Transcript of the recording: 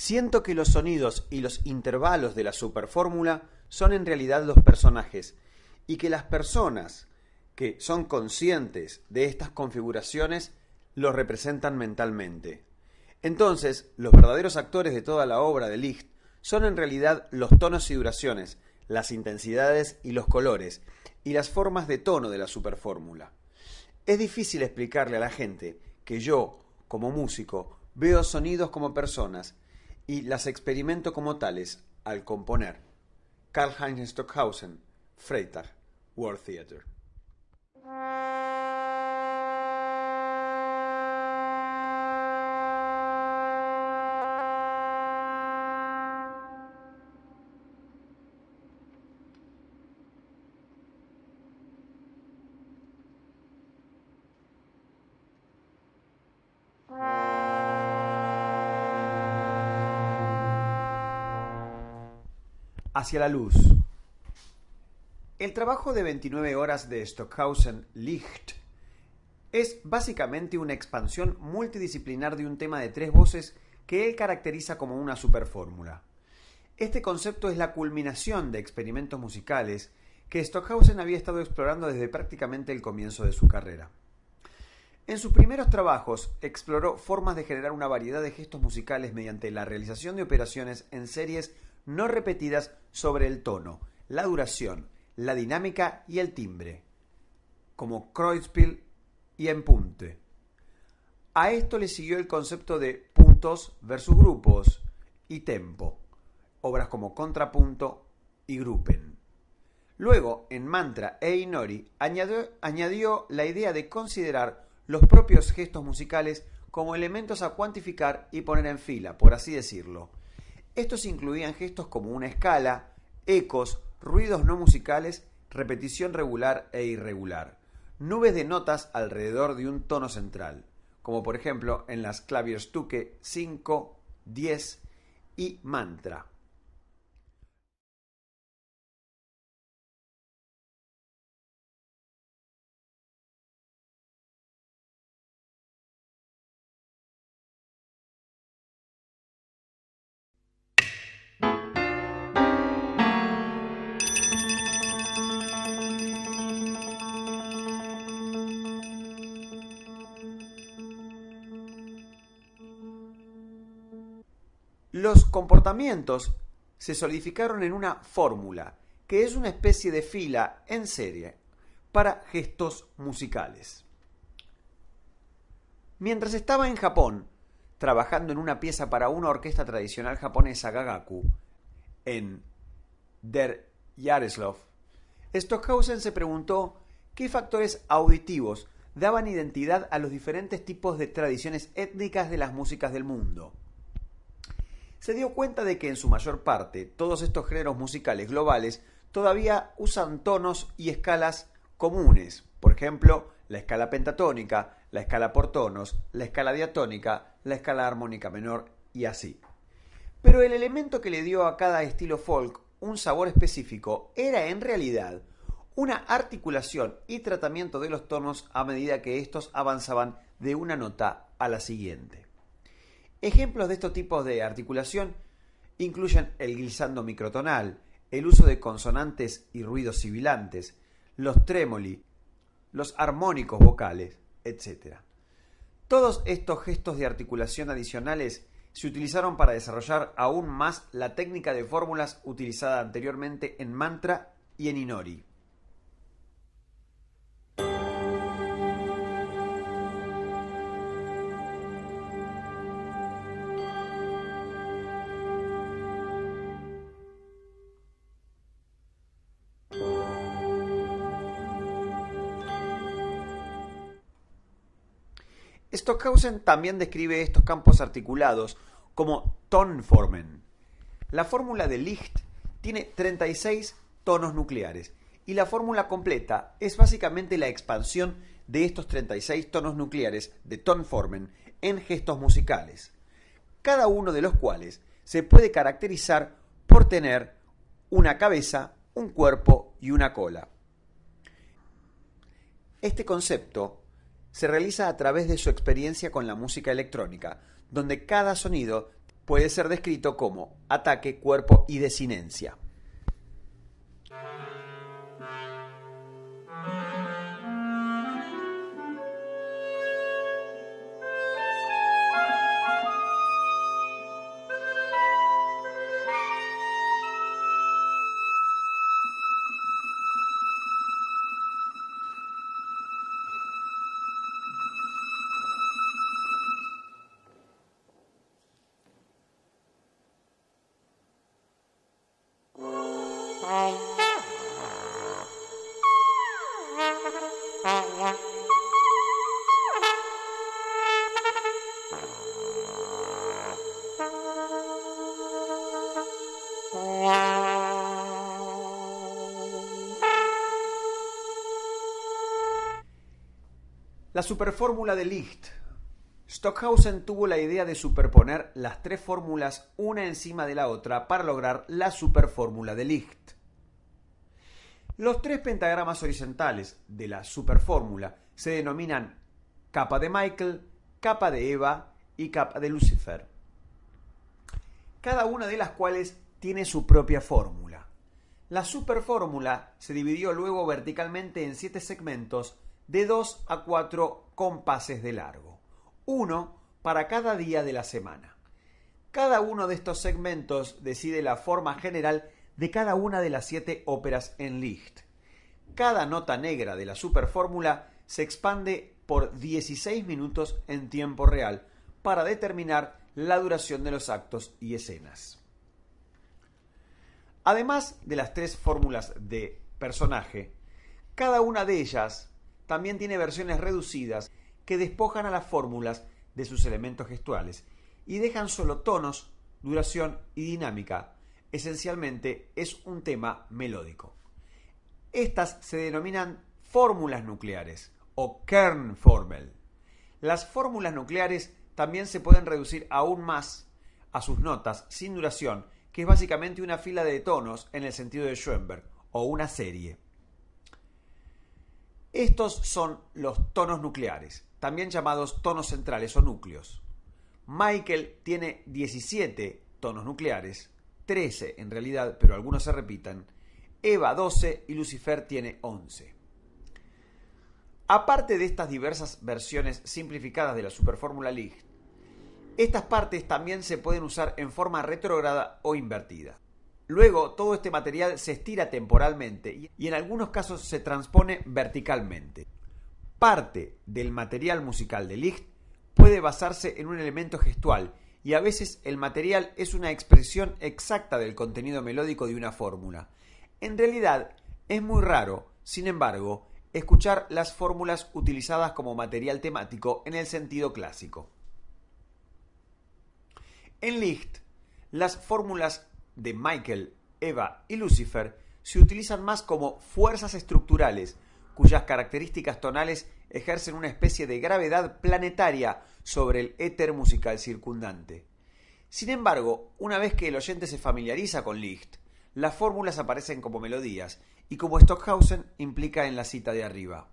Siento que los sonidos y los intervalos de la superfórmula son en realidad los personajes y que las personas que son conscientes de estas configuraciones los representan mentalmente. Entonces, los verdaderos actores de toda la obra de Licht son en realidad los tonos y duraciones, las intensidades y los colores, y las formas de tono de la superfórmula. Es difícil explicarle a la gente que yo, como músico, veo sonidos como personas y las experimento como tales al componer Karl Heinz Stockhausen, Freitag, World Theater. hacia la luz. El trabajo de 29 horas de Stockhausen-Licht es básicamente una expansión multidisciplinar de un tema de tres voces que él caracteriza como una superfórmula. Este concepto es la culminación de experimentos musicales que Stockhausen había estado explorando desde prácticamente el comienzo de su carrera. En sus primeros trabajos exploró formas de generar una variedad de gestos musicales mediante la realización de operaciones en series no repetidas sobre el tono, la duración, la dinámica y el timbre, como Kreuzspiel y Empunte. A esto le siguió el concepto de puntos versus grupos y tempo, obras como Contrapunto y Gruppen. Luego, en Mantra e Inori, añadió la idea de considerar los propios gestos musicales como elementos a cuantificar y poner en fila, por así decirlo, estos incluían gestos como una escala, ecos, ruidos no musicales, repetición regular e irregular, nubes de notas alrededor de un tono central, como por ejemplo en las claviers tuque 5, 10 y mantra. Los comportamientos se solidificaron en una fórmula, que es una especie de fila en serie para gestos musicales. Mientras estaba en Japón, trabajando en una pieza para una orquesta tradicional japonesa Gagaku, en Der Yaroslav, Stockhausen se preguntó qué factores auditivos daban identidad a los diferentes tipos de tradiciones étnicas de las músicas del mundo se dio cuenta de que en su mayor parte todos estos géneros musicales globales todavía usan tonos y escalas comunes, por ejemplo, la escala pentatónica, la escala por tonos, la escala diatónica, la escala armónica menor y así. Pero el elemento que le dio a cada estilo folk un sabor específico era en realidad una articulación y tratamiento de los tonos a medida que estos avanzaban de una nota a la siguiente. Ejemplos de estos tipos de articulación incluyen el glissando microtonal, el uso de consonantes y ruidos sibilantes, los trémoli, los armónicos vocales, etc. Todos estos gestos de articulación adicionales se utilizaron para desarrollar aún más la técnica de fórmulas utilizada anteriormente en mantra y en inori. Stockhausen también describe estos campos articulados como tonformen. La fórmula de Licht tiene 36 tonos nucleares y la fórmula completa es básicamente la expansión de estos 36 tonos nucleares de tonformen en gestos musicales, cada uno de los cuales se puede caracterizar por tener una cabeza, un cuerpo y una cola. Este concepto se realiza a través de su experiencia con la música electrónica, donde cada sonido puede ser descrito como ataque, cuerpo y desinencia. La superfórmula de Licht. Stockhausen tuvo la idea de superponer las tres fórmulas una encima de la otra para lograr la superfórmula de Licht. Los tres pentagramas horizontales de la superfórmula se denominan capa de Michael, capa de Eva y capa de Lucifer, cada una de las cuales tiene su propia fórmula. La superfórmula se dividió luego verticalmente en siete segmentos de 2 a 4 compases de largo, uno para cada día de la semana. Cada uno de estos segmentos decide la forma general de cada una de las siete óperas en Licht. Cada nota negra de la superfórmula se expande por 16 minutos en tiempo real para determinar la duración de los actos y escenas. Además de las tres fórmulas de personaje, cada una de ellas también tiene versiones reducidas que despojan a las fórmulas de sus elementos gestuales y dejan solo tonos, duración y dinámica. Esencialmente es un tema melódico. Estas se denominan fórmulas nucleares o Kernformel. Las fórmulas nucleares también se pueden reducir aún más a sus notas sin duración, que es básicamente una fila de tonos en el sentido de Schoenberg, o una serie. Estos son los tonos nucleares, también llamados tonos centrales o núcleos. Michael tiene 17 tonos nucleares, 13 en realidad, pero algunos se repitan, Eva 12 y Lucifer tiene 11. Aparte de estas diversas versiones simplificadas de la superfórmula League, estas partes también se pueden usar en forma retrógrada o invertida. Luego, todo este material se estira temporalmente y en algunos casos se transpone verticalmente. Parte del material musical de Licht puede basarse en un elemento gestual y a veces el material es una expresión exacta del contenido melódico de una fórmula. En realidad, es muy raro, sin embargo, escuchar las fórmulas utilizadas como material temático en el sentido clásico. En Licht, las fórmulas de Michael, Eva y Lucifer se utilizan más como fuerzas estructurales, cuyas características tonales ejercen una especie de gravedad planetaria sobre el éter musical circundante. Sin embargo, una vez que el oyente se familiariza con Licht, las fórmulas aparecen como melodías y como Stockhausen implica en la cita de arriba.